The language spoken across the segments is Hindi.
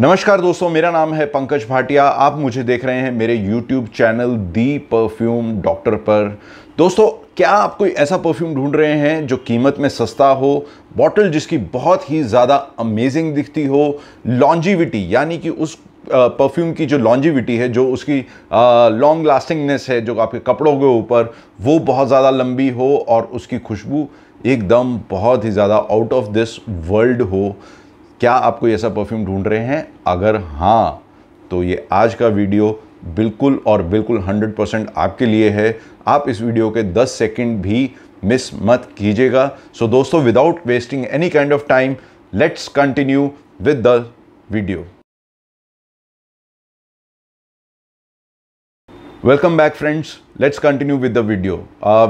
नमस्कार दोस्तों मेरा नाम है पंकज भाटिया आप मुझे देख रहे हैं मेरे YouTube channel the perfume doctor पर दोस्तों क्या आप कोई ऐसा परफ्यूम ढूंढ रहे हैं जो कीमत में सस्ता हो बॉटल जिसकी बहुत ही ज़्यादा अमेजिंग दिखती हो लॉन्जिविटी यानी कि उस परफ्यूम की जो लॉन्जिविटी है जो उसकी लॉन्ग लास्टिंगनेस है जो आपके कपड़ों के ऊपर वो बहुत ज़्यादा लंबी हो और उसकी खुशबू एकदम बहुत ही ज़्यादा आउट ऑफ दिस वर्ल्ड हो क्या आप कोई ऐसा परफ्यूम ढूंढ रहे हैं अगर हाँ तो ये आज का वीडियो बिल्कुल और बिल्कुल 100 परसेंट आपके लिए है आप इस वीडियो के 10 सेकंड भी मिस मत कीजिएगा सो so, दोस्तों without wasting any kind of time let's continue with the video welcome back friends let's continue with the video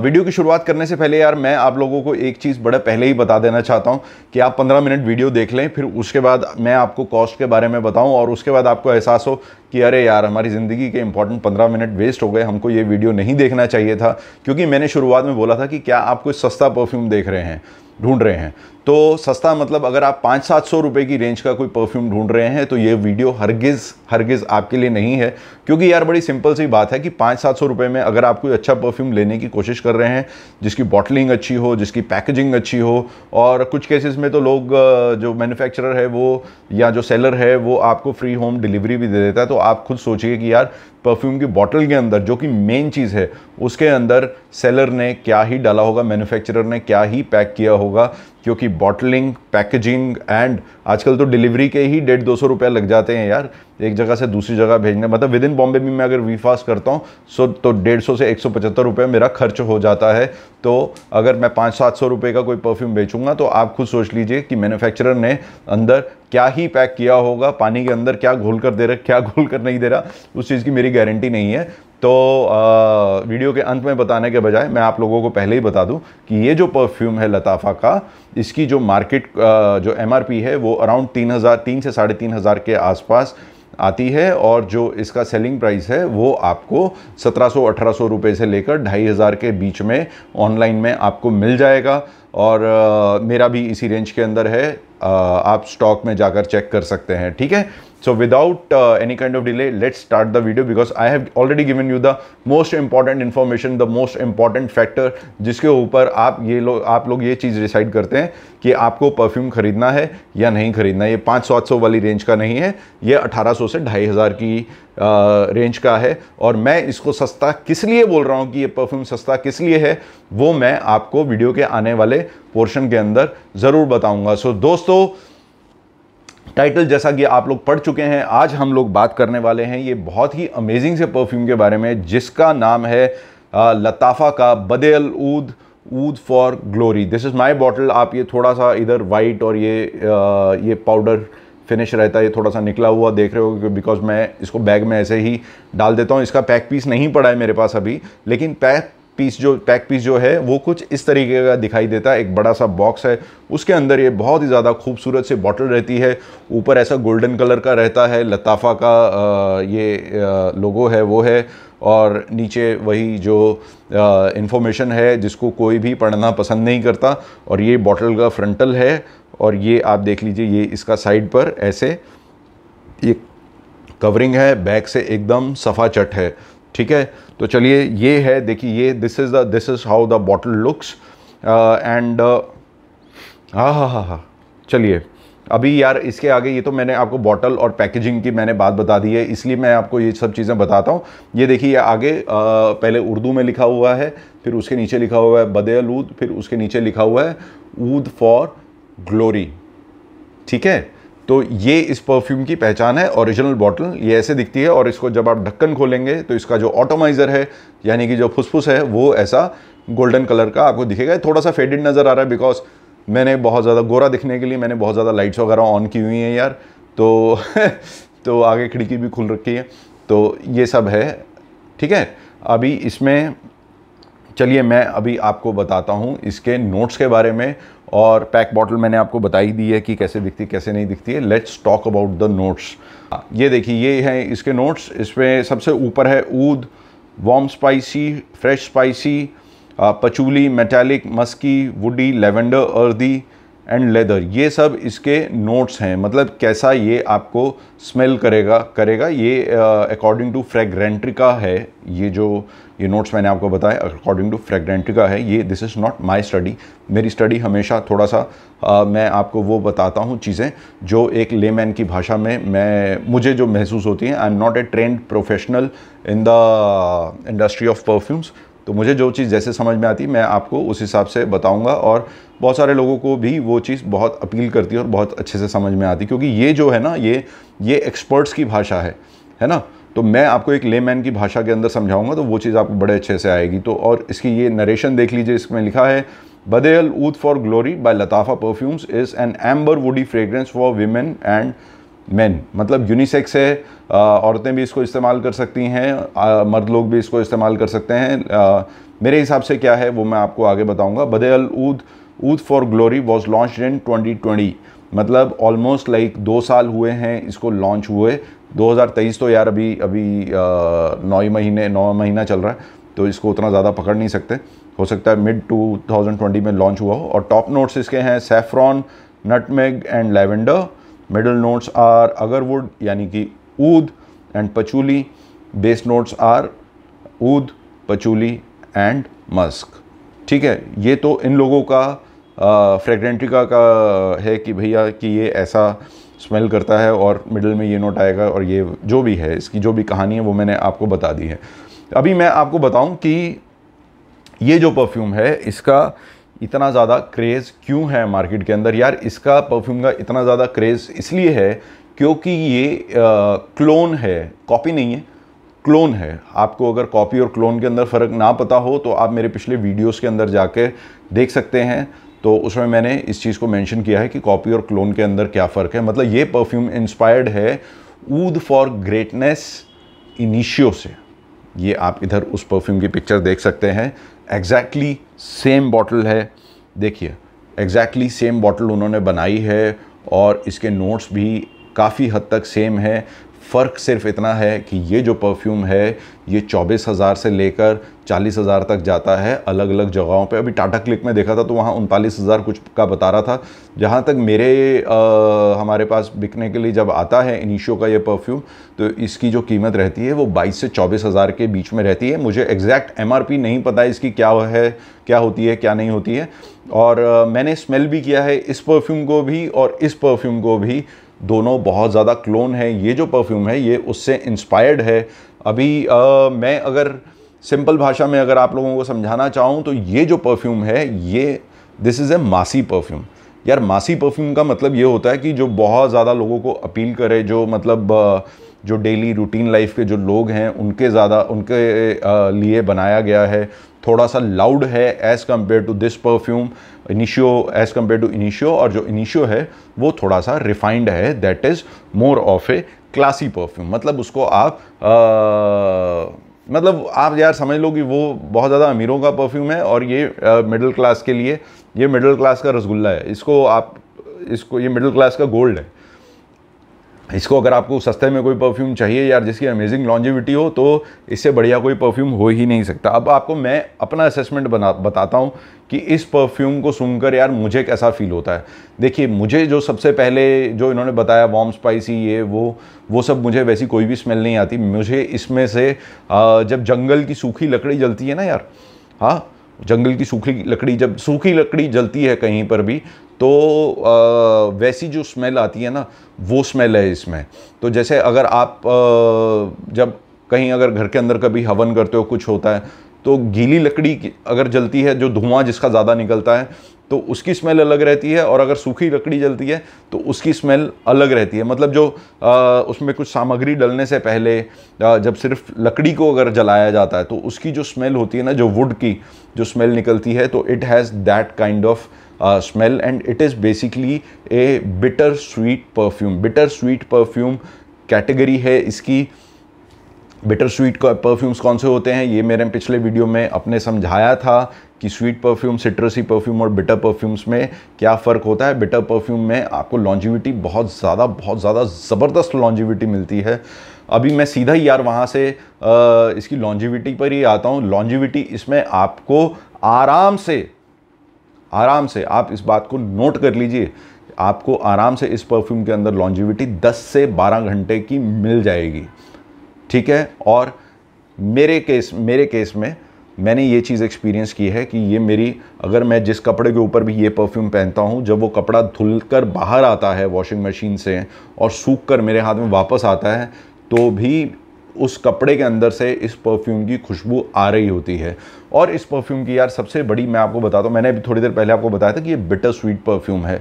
video की शुरुआत करने से पहले यार मैं आप लोगों को एक चीज़ बड़ा पहले ही बता देना चाहता हूँ कि आप 15 मिनट वीडियो देख लें फिर उसके बाद मैं आपको कॉस्ट के बारे में बताऊँ और उसके बाद आपको एहसास हो कि अरे यार हमारी ज़िंदगी के इंपॉर्टेंट 15 मिनट वेस्ट हो गए हमको ये वीडियो नहीं देखना चाहिए था क्योंकि मैंने शुरुआत में बोला था कि क्या आप कोई सस्ता परफ्यूम देख रहे हैं ढूंढ रहे हैं तो सस्ता मतलब अगर आप पाँच सात सौ रुपये की रेंज का कोई परफ्यूम ढूंढ रहे हैं तो ये वीडियो हरगिज़ हरगिज़ आपके लिए नहीं है क्योंकि यार बड़ी सिंपल सी बात है कि पाँच सात सौ रुपये में अगर आप कोई अच्छा परफ्यूम लेने की कोशिश कर रहे हैं जिसकी बॉटलिंग अच्छी हो जिसकी पैकेजिंग अच्छी हो और कुछ केसेस में तो लोग जो मैन्युफैक्चरर है वो या जो सेलर है वो आपको फ्री होम डिलीवरी भी दे देता है तो आप खुद सोचिए कि यार परफ्यूम की बॉटल के अंदर जो कि मेन चीज़ है उसके अंदर सेलर ने क्या ही डाला होगा मैन्युफैक्चरर ने क्या ही पैक किया होगा क्योंकि बॉटलिंग पैकेजिंग एंड आजकल तो डिलीवरी के ही डेढ़ दो सौ रुपया लग जाते हैं यार एक जगह से दूसरी जगह भेजने मतलब विद इन बॉम्बे भी मैं अगर वी फास्ट करता हूँ सो तो डेढ़ सौ से एक सौ पचहत्तर रुपये मेरा खर्च हो जाता है तो अगर मैं पाँच सात सौ रुपये का कोई परफ्यूम बेचूंगा तो आप खुद सोच लीजिए कि मैन्युफैक्चरर ने अंदर क्या ही पैक किया होगा पानी के अंदर क्या घोल कर दे रहा क्या घोल कर नहीं दे रहा उस चीज़ की मेरी गारंटी नहीं है तो आ, वीडियो के अंत में बताने के बजाय मैं आप लोगों को पहले ही बता दूं कि ये जो परफ्यूम है लताफ़ा का इसकी जो मार्केट आ, जो एमआरपी है वो अराउंड तीन हज़ार तीन से साढ़े तीन हज़ार के आसपास आती है और जो इसका सेलिंग प्राइस है वो आपको 1700-1800 रुपए से लेकर ढाई हज़ार के बीच में ऑनलाइन में आपको मिल जाएगा और आ, मेरा भी इसी रेंज के अंदर है आप स्टॉक में जाकर चेक कर सकते हैं ठीक है so without any kind of delay let's start the video because I have already given you the most important information the most important factor जिसके ऊपर आप ये लोग आप लोग ये चीज़ डिसाइड करते हैं कि आपको परफ्यूम खरीदना है या नहीं खरीदना ये पाँच सात सौ वाली रेंज का नहीं है ये सौ से ढाई हज़ार की रेंज रेंज का है और मैं इसको सस्ता किस लिए बोल रहा हूँ कि ये परफ्यूम सस्ता किस लिए है वो मैं आपको वीडियो के आने वाले पोर्शन के अंदर ज़रूर बताऊँगा सो so, दोस्त दोस्तों टाइटल जैसा कि आप लोग पढ़ चुके हैं आज हम लोग बात करने वाले हैं ये बहुत ही अमेजिंग से परफ्यूम के बारे में जिसका नाम है लताफ़ा का Badee al oud oud for Glory this is my bottle आप ये थोड़ा सा इधर वाइट और ये आ, ये पाउडर फिनिश रहता है ये थोड़ा सा निकला हुआ देख रहे हो बिकॉज मैं इसको बैग में ऐसे ही डाल देता हूँ इसका पैक पीस नहीं पड़ा है मेरे पास अभी लेकिन पैक पीस जो पैक पीस जो है वो कुछ इस तरीके का दिखाई देता है एक बड़ा सा बॉक्स है उसके अंदर ये बहुत ही ज़्यादा खूबसूरत से बॉटल रहती है ऊपर ऐसा गोल्डन कलर का रहता है लताफ़ा का ये लोगो है वो है और नीचे वही जो इन्फॉर्मेशन है जिसको कोई भी पढ़ना पसंद नहीं करता और ये बॉटल का फ्रंटल है और ये आप देख लीजिए ये इसका साइड पर ऐसे ये कवरिंग है बैक से एकदम सफ़ा चट है ठीक है तो चलिए ये है देखिए ये this is the this is how the bottle looks and हाँ हाँ हाँ हाँ चलिए अभी यार इसके आगे ये तो मैंने आपको बॉटल और पैकेजिंग की मैंने बात बता दी है इसलिए मैं आपको ये सब चीज़ें बताता हूँ ये देखिए आगे आ, uh, पहले उर्दू में लिखा हुआ है फिर उसके नीचे लिखा हुआ है बदल ऊद फिर उसके नीचे लिखा हुआ है ऊद फॉर ग्लोरी ठीक है तो ये इस परफ्यूम की पहचान है ओरिजिनल बॉटल ये ऐसे दिखती है और इसको जब आप ढक्कन खोलेंगे तो इसका जो ऑटोमाइज़र है यानी कि जो फुसफुस है वो ऐसा गोल्डन कलर का आपको दिखेगा थोड़ा सा फेडेड नज़र आ रहा है बिकॉज मैंने बहुत ज़्यादा गोरा दिखने के लिए मैंने बहुत ज़्यादा लाइट्स वगैरह ऑन की हुई हैं यार तो तो आगे खिड़की भी खुल रखी है तो ये सब है ठीक है अभी इसमें चलिए मैं अभी आपको बताता हूँ इसके नोट्स के बारे में और पैक बॉटल मैंने आपको बताई दी है कि कैसे दिखती कैसे नहीं दिखती है let's talk about the notes ये देखिए ये हैं इसके नोट्स इसमें सबसे ऊपर है oud warm spicy fresh spicy patchouli metallic musky woody lavender earthy and leather ये सब इसके नोट्स हैं मतलब कैसा ये आपको स्मेल करेगा करेगा ये अकॉर्डिंग टू फ्रेगरेंट्रिका है ये जो ये नोट्स मैंने आपको बताया अकॉर्डिंग टू फ्रेगरेंटिका है ये this is not my study मेरी स्टडी हमेशा थोड़ा सा आ, मैं आपको वो बताता हूँ चीज़ें जो एक ले की भाषा में मैं मुझे जो महसूस होती हैं I am not a trained professional in the industry of perfumes तो मुझे जो चीज़ जैसे समझ में आती मैं आपको उस हिसाब से बताऊंगा और बहुत सारे लोगों को भी वो चीज़ बहुत अपील करती है और बहुत अच्छे से समझ में आती क्योंकि ये जो है ना ये ये एक्सपर्ट्स की भाषा है है ना तो मैं आपको एक ले की भाषा के अंदर समझाऊंगा तो वो चीज़ आपको बड़े अच्छे से आएगी तो और इसकी ये नरेशन देख लीजिए इसमें लिखा है Badee al oud for Glory by Lattafa perfumes is an amber woody fragrance for women and man मतलब यूनिसेक्स है औरतें भी इसको इस्तेमाल कर सकती हैं मर्द लोग भी इसको इस्तेमाल कर सकते हैं आ, मेरे हिसाब से क्या है वो मैं आपको आगे बताऊंगा Badee al oud oud for Glory was launch in 2020 मतलब ऑलमोस्ट लाइक like दो साल हुए हैं इसको लॉन्च हुए 2023 तो यार अभी अभी नौ महीने नौ महीना चल रहा है तो इसको उतना ज़्यादा पकड़ नहीं सकते हो सकता है मिड 2020 में लॉन्च हुआ हो और टॉप नोट्स इसके हैं saffron nutmeg and lavender middle notes are agarwood यानी कि oud and patchouli base notes are oud patchouli and musk ठीक है ये तो इन लोगों का फ्रेगरेंटिका का है कि भैया कि ये ऐसा स्मेल करता है और मिडल में ये नोट आएगा और ये जो भी है इसकी जो भी कहानी है वो मैंने आपको बता दी है अभी मैं आपको बताऊं कि ये जो परफ्यूम है इसका इतना ज़्यादा क्रेज़ क्यों है मार्केट के अंदर यार इसका परफ्यूम का इतना ज़्यादा क्रेज़ इसलिए है क्योंकि ये क्लोन है कॉपी नहीं है क्लोन है आपको अगर कॉपी और क्लोन के अंदर फ़र्क ना पता हो तो आप मेरे पिछले वीडियोस के अंदर जाके देख सकते हैं तो उसमें मैंने इस चीज़ को मेंशन किया है कि कॉपी और क्लोन के अंदर क्या फ़र्क है मतलब ये परफ्यूम इंस्पायर्ड है ऊद फॉर ग्रेटनेस इनिशियो से ये आप इधर उस परफ्यूम की पिक्चर देख सकते हैं एग्जैक्टली सेम बॉटल है देखिए एग्जैक्टली सेम बॉटल उन्होंने बनाई है और इसके नोट्स भी काफ़ी हद तक सेम है फ़र्क सिर्फ इतना है कि ये जो परफ्यूम है ये चौबीस हज़ार से लेकर चालीस हज़ार तक जाता है अलग अलग जगहों पे अभी टाटा क्लिक में देखा था तो वहाँ उनतालीस हज़ार कुछ का बता रहा था जहाँ तक मेरे आ, हमारे पास बिकने के लिए जब आता है इनिशो का ये परफ्यूम तो इसकी जो कीमत रहती है वो बाईस से चौबीस हज़ार के बीच में रहती है मुझे एग्जैक्ट एम नहीं पता इसकी क्या है क्या होती है क्या नहीं होती है और आ, मैंने स्मेल भी किया है इस परफ्यूम को भी और इस परफ्यूम को भी दोनों बहुत ज़्यादा क्लोन है ये जो परफ्यूम है ये उससे इंस्पायर्ड है अभी आ, मैं अगर सिंपल भाषा में अगर आप लोगों को समझाना चाहूँ तो ये जो परफ्यूम है ये दिस इज़ ए मासी परफ्यूम यार मासी परफ्यूम का मतलब ये होता है कि जो बहुत ज़्यादा लोगों को अपील करे जो मतलब आ, जो डेली रूटीन लाइफ के जो लोग हैं उनके ज़्यादा उनके लिए बनाया गया है थोड़ा सा लाउड है as compare to this perfume Initio as compare to Initio और जो इनिशियो है वो थोड़ा सा रिफाइंड है that is more of a classy perfume मतलब उसको आप आ, मतलब आप यार समझ लो कि वो बहुत ज़्यादा अमीरों का परफ्यूम है और ये मिडिल क्लास के लिए ये मिडिल क्लास का रसगुल्ला है इसको आप इसको ये मिडिल क्लास का गोल्ड है इसको अगर आपको सस्ते में कोई परफ्यूम चाहिए यार जिसकी अमेजिंग लॉन्जिविटी हो तो इससे बढ़िया कोई परफ्यूम हो ही नहीं सकता अब आपको मैं अपना असेसमेंट बना बताता हूँ कि इस परफ्यूम को सुनकर यार मुझे कैसा फील होता है देखिए मुझे जो सबसे पहले जो इन्होंने बताया वॉम स्पाइसी ये वो वो सब मुझे वैसी कोई भी स्मेल नहीं आती मुझे इसमें से जब जंगल की सूखी लकड़ी जलती है ना यार हाँ जंगल की सूखी लकड़ी जब सूखी लकड़ी जलती है कहीं पर भी तो आ, वैसी जो स्मेल आती है ना वो स्मेल है इसमें तो जैसे अगर आप आ, जब कहीं अगर घर के अंदर कभी हवन करते हो कुछ होता है तो गीली लकड़ी अगर जलती है जो धुआं जिसका ज़्यादा निकलता है तो उसकी स्मेल अलग रहती है और अगर सूखी लकड़ी जलती है तो उसकी स्मेल अलग रहती है मतलब जो आ, उसमें कुछ सामग्री डलने से पहले आ, जब सिर्फ लकड़ी को अगर जलाया जाता है तो उसकी जो स्मेल होती है ना जो वुड की जो स्मेल निकलती है तो it has that kind of smell and it is basically a bitter sweet perfume bitter sweet perfume category है इसकी बिटर स्वीट परफ्यूम्स कौन से होते हैं ये मेरे पिछले वीडियो में अपने समझाया था कि स्वीट परफ्यूम सिट्रसी परफ्यूम और बिटर परफ्यूम्स में क्या फ़र्क होता है बिटर परफ्यूम में आपको लॉन्जिविटी बहुत ज़्यादा बहुत ज़्यादा ज़बरदस्त लॉन्जिविटी मिलती है अभी मैं सीधा ही यार वहाँ से आ, uh, इसकी लॉन्जिविटी पर ही आता हूँ लॉन्जिविटी इसमें आपको आराम से आराम से आप इस बात को नोट कर लीजिए आपको आराम से इस परफ्यूम के अंदर लॉन्जिविटी 10 से 12 घंटे की मिल जाएगी ठीक है और मेरे केस मेरे केस में मैंने ये चीज़ एक्सपीरियंस की है कि ये मेरी अगर मैं जिस कपड़े के ऊपर भी ये परफ्यूम पहनता हूँ जब वो कपड़ा धुल कर बाहर आता है वॉशिंग मशीन से और सूख कर मेरे हाथ में वापस आता है तो भी उस कपड़े के अंदर से इस परफ्यूम की खुशबू आ रही होती है और इस परफ्यूम की यार सबसे बड़ी मैं आपको बताता हूँ मैंने अभी थोड़ी देर पहले आपको बताया था कि ये बिटर स्वीट परफ्यूम है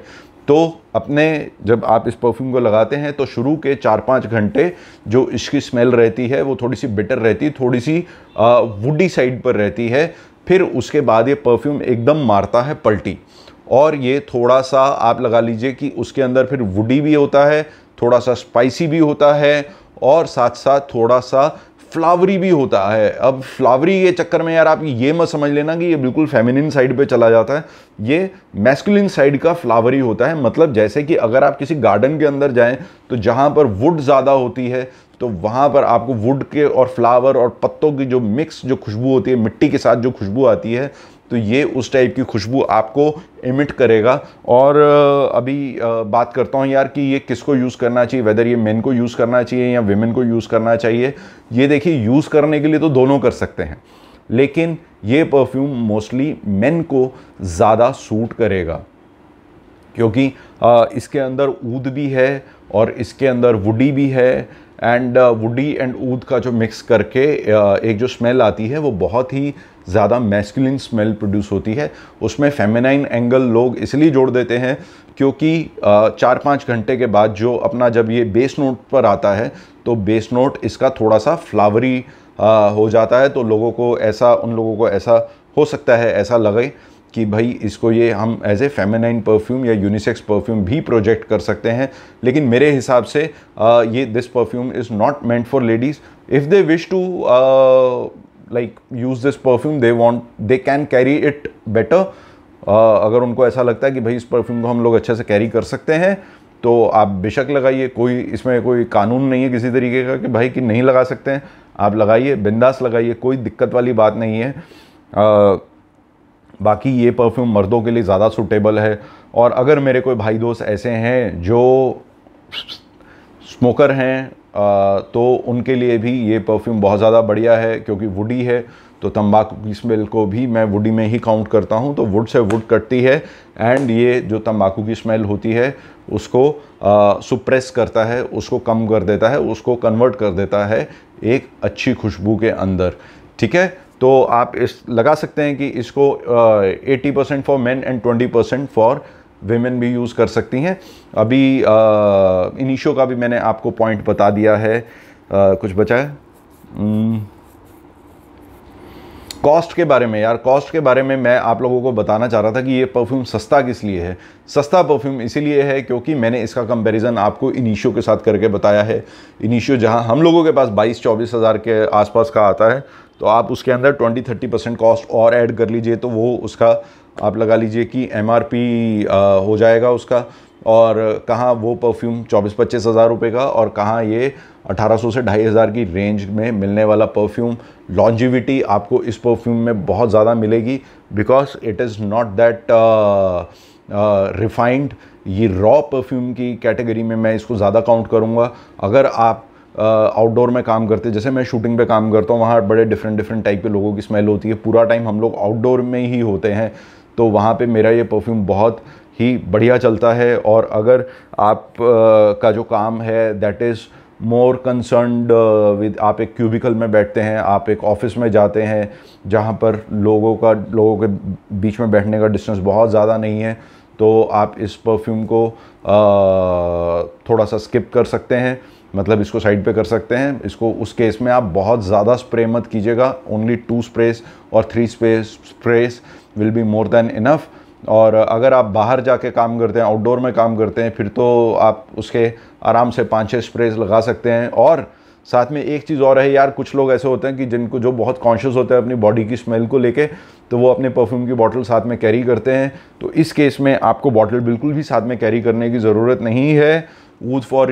तो अपने जब आप इस परफ्यूम को लगाते हैं तो शुरू के चार पाँच घंटे जो इसकी स्मेल रहती है वो थोड़ी सी बिटर रहती है थोड़ी सी वुडी साइड पर रहती है फिर उसके बाद ये परफ्यूम एकदम मारता है पलटी और ये थोड़ा सा आप लगा लीजिए कि उसके अंदर फिर वुडी भी होता है थोड़ा सा स्पाइसी भी होता है और साथ साथ थोड़ा सा फ्लावरी भी होता है अब फ्लावरी के चक्कर में यार आप ये मत समझ लेना कि ये बिल्कुल फेमिनिन साइड पे चला जाता है ये मैस्कुलिन साइड का फ्लावरी होता है मतलब जैसे कि अगर आप किसी गार्डन के अंदर जाएं तो जहाँ पर वुड ज़्यादा होती है तो वहाँ पर आपको वुड के और फ्लावर और पत्तों की जो मिक्स जो खुशबू होती है मिट्टी के साथ जो खुशबू आती है तो ये उस टाइप की खुशबू आपको इमिट करेगा और अभी बात करता हूँ यार कि ये किसको यूज़ करना चाहिए वेदर ये मेन को यूज़ करना चाहिए या वेमेन को यूज़ करना चाहिए ये देखिए यूज़ करने के लिए तो दोनों कर सकते हैं लेकिन ये परफ्यूम मोस्टली मेन को ज़्यादा सूट करेगा क्योंकि इसके अंदर ऊद भी है और इसके अंदर वुडी भी है एंड वुडी एंड ऊद का जो मिक्स करके एक जो स्मेल आती है वो बहुत ही ज़्यादा मैस्कुलिन स्मेल प्रोड्यूस होती है उसमें फेमिनाइन एंगल लोग इसलिए जोड़ देते हैं क्योंकि चार पाँच घंटे के बाद जो अपना जब ये बेस नोट पर आता है तो बेस नोट इसका थोड़ा सा फ्लावरी हो जाता है तो लोगों को ऐसा उन लोगों को ऐसा हो सकता है ऐसा लगे कि भाई इसको ये हम एज ए फेमेनाइन परफ्यूम या यूनिसेक्स परफ्यूम भी प्रोजेक्ट कर सकते हैं लेकिन मेरे हिसाब से ये this perfume is not meant for ladies if they wish to like use this perfume they want they can carry it better अगर उनको ऐसा लगता है कि भाई इस परफ्यूम को हम लोग अच्छे से कैरी कर सकते हैं तो आप बेशक लगाइए कोई इसमें कोई कानून नहीं है किसी तरीके का कि भाई कि नहीं लगा सकते हैं आप लगाइए बिंदास लगाइए कोई दिक्कत वाली बात नहीं है आ, बाकी ये परफ्यूम मर्दों के लिए ज़्यादा सूटेबल है और अगर मेरे कोई भाई दोस्त ऐसे हैं जो स्मोकर हैं तो उनके लिए भी ये परफ्यूम बहुत ज़्यादा बढ़िया है क्योंकि वुडी है तो तंबाकू की स्मेल को भी मैं वुडी में ही काउंट करता हूँ तो वुड से वुड कटती है एंड ये जो तंबाकू की स्मेल होती है उसको सुप्रेस करता है उसको कम कर देता है उसको कन्वर्ट कर देता है एक अच्छी खुशबू के अंदर ठीक है तो आप इस लगा सकते हैं कि इसको eighty percent for man and twenty percent for women भी यूज़ कर सकती हैं अभी इनिशो का भी मैंने आपको पॉइंट बता दिया है आ, कुछ बचा है कॉस्ट hmm. के बारे में यार कॉस्ट के बारे में मैं आप लोगों को बताना चाह रहा था कि ये परफ्यूम सस्ता किस लिए है सस्ता परफ्यूम इसीलिए है क्योंकि मैंने इसका कंपैरिजन आपको इनिशो के साथ करके बताया है इनिशो जहां हम लोगों के पास बाईस चौबीस हज़ार के आसपास का आता है तो आप उसके अंदर ट्वेंटी थर्टी परसेंट कॉस्ट और ऐड कर लीजिए तो वो उसका आप लगा लीजिए कि एम हो जाएगा उसका और कहाँ वो परफ्यूम चौबीस पच्चीस हज़ार रुपये का और कहाँ ये 1800 से ढाई हज़ार की रेंज में मिलने वाला परफ्यूम लॉन्जिविटी आपको इस परफ्यूम में बहुत ज़्यादा मिलेगी because it is not that refined ये रॉ परफ्यूम की कैटेगरी में मैं इसको ज़्यादा काउंट करूँगा अगर आप आउटडोर में काम करते जैसे मैं शूटिंग पे काम करता हूँ वहाँ बड़े डिफरेंट डिफरेंट टाइप के लोगों की स्मेल होती है पूरा टाइम हम लोग आउटडोर में ही होते हैं तो वहाँ पे मेरा ये परफ्यूम बहुत ही बढ़िया चलता है और अगर आप आ, का जो काम है that is more concerned with आप एक क्यूबिकल में बैठते हैं आप एक ऑफिस में जाते हैं जहाँ पर लोगों का लोगों के बीच में बैठने का डिस्टेंस बहुत ज़्यादा नहीं है तो आप इस परफ्यूम को आ, थोड़ा सा स्किप कर सकते हैं मतलब इसको साइड पे कर सकते हैं इसको उस केस में आप बहुत ज़्यादा स्प्रे मत कीजिएगा ओनली टू स्प्रेस और three space sprays will be more than enough और अगर आप बाहर जाके काम करते हैं आउटडोर में काम करते हैं फिर तो आप उसके आराम से पाँच छः स्प्रेज लगा सकते हैं और साथ में एक चीज़ और है यार कुछ लोग ऐसे होते हैं कि जिनको जो बहुत कॉन्शियस होते हैं अपनी बॉडी की स्मेल को लेके तो वो अपने परफ्यूम की बॉटल साथ में कैरी करते हैं तो इस केस में आपको बॉटल बिल्कुल भी साथ में कैरी करने की ज़रूरत नहीं है oud for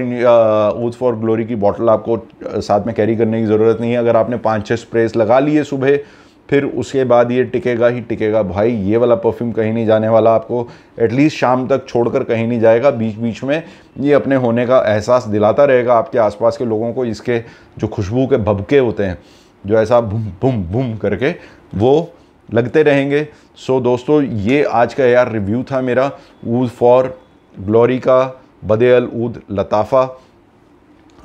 oud for Glory की बॉटल आपको uh, साथ में कैरी करने की ज़रूरत नहीं है अगर आपने पाँच छः स्प्रेस लगा लिए सुबह फिर उसके बाद ये टिकेगा ही टिकेगा भाई ये वाला परफ्यूम कहीं नहीं जाने वाला आपको एटलीस्ट शाम तक छोड़कर कहीं नहीं जाएगा बीच बीच में ये अपने होने का एहसास दिलाता रहेगा आपके आसपास के लोगों को इसके जो खुशबू के भबके होते हैं जो ऐसा भुम भुम भुम करके वो लगते रहेंगे सो दोस्तों ये आज का यार रिव्यू था मेरा ऊज फॉर ग्लोरी का अल ऊद लताफ़ा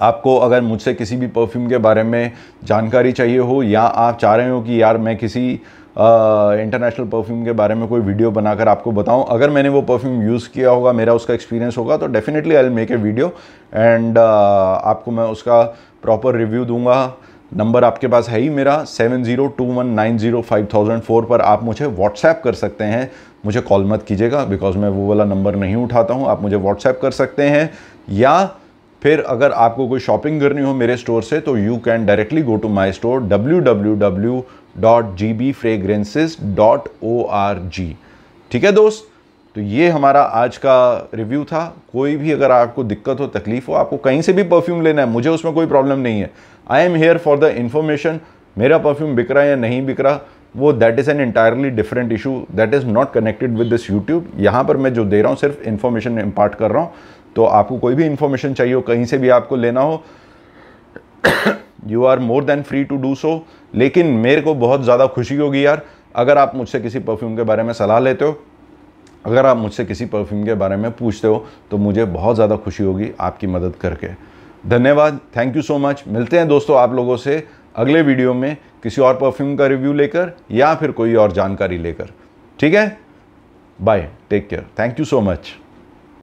आपको अगर मुझसे किसी भी परफ्यूम के बारे में जानकारी चाहिए हो या आप चाह रहे हो कि यार मैं किसी इंटरनेशनल परफ्यूम के बारे में कोई वीडियो बनाकर आपको बताऊं अगर मैंने वो परफ्यूम यूज़ किया होगा मेरा उसका एक्सपीरियंस होगा तो definitely I make a video and आपको मैं उसका प्रॉपर रिव्यू दूंगा नंबर आपके पास है ही मेरा seven zero two one nine zero five thousand four पर आप मुझे व्हाट्सएप कर सकते हैं मुझे कॉल मत कीजिएगा बिकॉज मैं वो वाला नंबर नहीं उठाता हूँ आप मुझे व्हाट्सएप कर सकते हैं या फिर अगर आपको कोई शॉपिंग करनी हो मेरे स्टोर से तो you can directly go to my store W W W dot G B dot O R G ठीक है दोस्त तो ये हमारा आज का रिव्यू था कोई भी अगर आपको दिक्कत हो तकलीफ हो आपको कहीं से भी परफ्यूम लेना है मुझे उसमें कोई प्रॉब्लम नहीं है I am here for the information मेरा परफ्यूम बिक रहा है या नहीं बिक रहा वो that is an entirely different issue that is not connected with this YouTube यहाँ पर मैं जो दे रहा हूँ सिर्फ इन्फॉर्मेशन इम्पार्ट कर रहा हूँ तो आपको कोई भी इन्फॉर्मेशन चाहिए हो कहीं से भी आपको लेना हो you are more than free to do so लेकिन मेरे को बहुत ज़्यादा खुशी होगी यार अगर आप मुझसे किसी परफ्यूम के बारे में सलाह लेते हो अगर आप मुझसे किसी परफ्यूम के बारे में पूछते हो तो मुझे बहुत ज़्यादा खुशी होगी आपकी मदद करके धन्यवाद थैंक यू सो मच मिलते हैं दोस्तों आप लोगों से अगले वीडियो में किसी और परफ्यूम का रिव्यू लेकर या फिर कोई और जानकारी लेकर ठीक है bye take care thank you so much